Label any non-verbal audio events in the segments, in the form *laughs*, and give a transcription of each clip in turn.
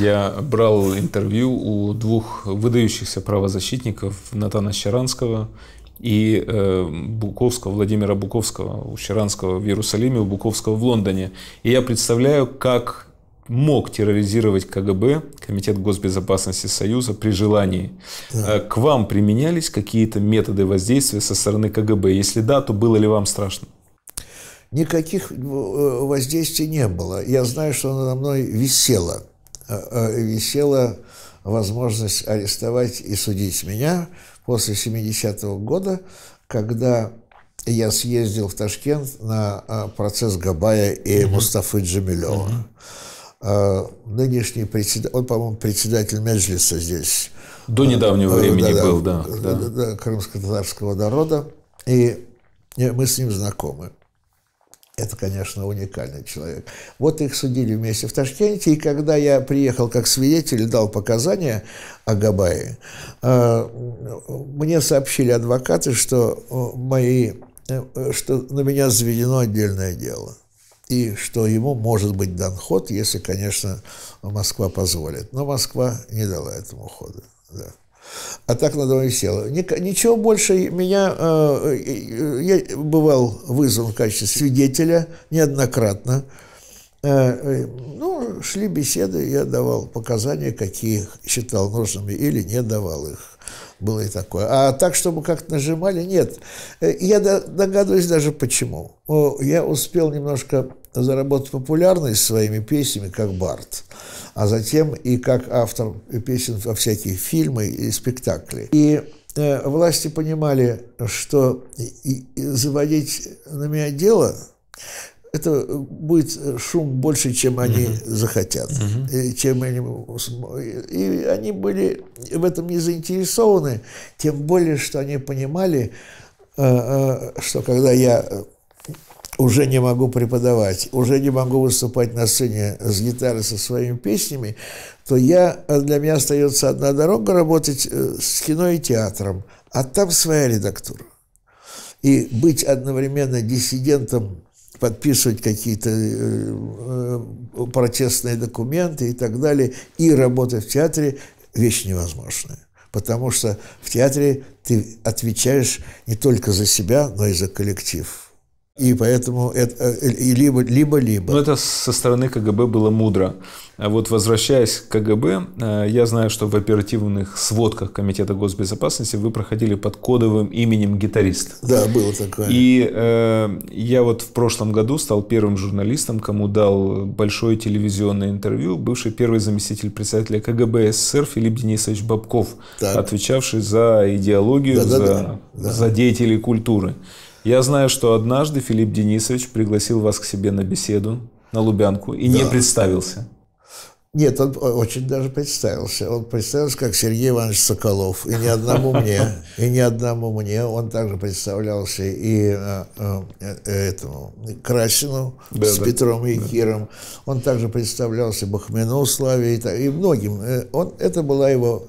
я брал интервью у двух выдающихся правозащитников Натана Щеранского и э, Буковского, Владимира Буковского, у Щеранского в Иерусалиме, у Буковского в Лондоне. И я представляю, как мог терроризировать КГБ, Комитет госбезопасности Союза, при желании. Да. Э, к вам применялись какие-то методы воздействия со стороны КГБ? Если да, то было ли вам страшно? Никаких э, воздействий не было. Я знаю, что надо мной висело Э, э, висела возможность арестовать и судить меня после 70-го года, когда я съездил в Ташкент на э, процесс Габая и угу. Мустафы Джамилева. Угу. Нынешний председатель, он, по-моему, председатель Меджлиса здесь. До недавнего времени да, был, да. да, да. Крымско-татарского народа. И мы с ним знакомы. Это, конечно, уникальный человек. Вот их судили вместе в Ташкенте, и когда я приехал как свидетель, дал показания о Габае, э, мне сообщили адвокаты, что, э, мои, э, что на меня заведено отдельное дело и что ему может быть дан ход, если, конечно, Москва позволит. Но Москва не дала этому хода. Да. А так надо мной село. Ничего больше меня... Э, э, я бывал вызван в качестве свидетеля неоднократно. Э, ну, шли беседы, я давал показания, какие считал нужными, или не давал их. Было и такое. А так, чтобы как-то нажимали, нет. Я догадываюсь даже почему. Я успел немножко заработать популярность своими песнями, как Барт а затем и как автор песен во всякие фильмы и спектакли. И э, власти понимали, что заводить на меня дело это будет шум больше, чем они uh-huh. захотят, uh-huh. чем они и они были в этом не заинтересованы, тем более, что они понимали, э, э, что когда я уже не могу преподавать, уже не могу выступать на сцене с гитарой со своими песнями, то я, э, для меня остается одна дорога работать э, с кино и театром, а там своя редактура. И быть одновременно диссидентом, подписывать какие-то э, протестные документы и так далее, и работать в театре – вещь невозможная потому что в театре ты отвечаешь не только за себя, но и за коллектив. И поэтому это э, э, либо, либо, либо. Но это со стороны КГБ было мудро. А вот возвращаясь к КГБ, э, я знаю, что в оперативных сводках Комитета госбезопасности вы проходили под кодовым именем гитарист. Да, было такое. И э, я вот в прошлом году стал первым журналистом, кому дал большое телевизионное интервью бывший первый заместитель председателя КГБ СССР Филипп Денисович Бабков, так. отвечавший за идеологию, да, за, да, да. за деятелей культуры. Я знаю, что однажды Филипп Денисович пригласил вас к себе на беседу на Лубянку и да. не представился. Нет, он очень даже представился. Он представился как Сергей Иванович Соколов. И ни одному *laughs* мне, и ни одному мне. Он также представлялся и э, э, этому Красину да, с да, Петром и да. Он также представлялся Бахмину Славе и, и многим. Э, он, это была его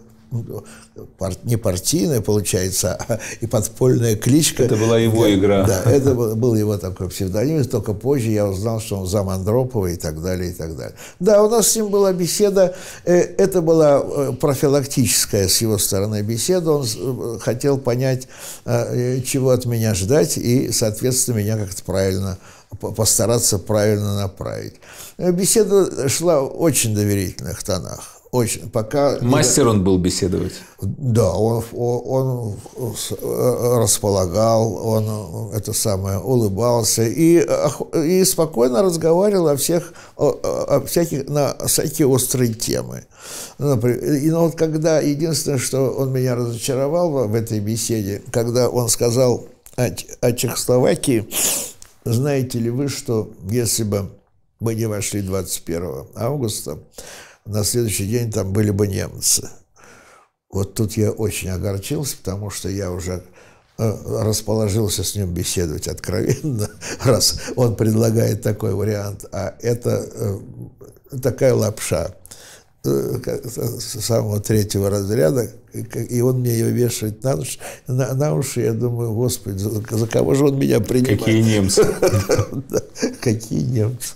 не партийная, получается, а и подпольная кличка. Это была его да, игра. Да, *laughs* это был его такой псевдоним. Только позже я узнал, что он зам Андропова и так далее, и так далее. Да, у нас с ним была беседа. Э, это была э, профилактическая с его стороны беседа. Он э, хотел понять, чего от меня ждать, и, соответственно, меня как-то правильно постараться правильно направить. Беседа шла в очень доверительных тонах очень, пока... Мастер он был беседовать. Да, он, он э, располагал, он это самое, улыбался и, и спокойно разговаривал о всех, о, о всяких, на всякие острые темы. Например, и ну, вот когда, единственное, что он меня разочаровал в этой беседе, когда он сказал о, о Чехословакии, знаете ли вы, что если бы мы не вошли 21 августа, на следующий день там были бы немцы. Вот тут я очень огорчился, потому что я уже э, расположился с ним беседовать откровенно, *laughs* раз он предлагает такой вариант, а это э, такая лапша э, самого третьего разряда, и он мне ее вешает на уши, на, на уши я думаю, господи, за кого же он меня принимает? Какие немцы? *laughs* Какие немцы?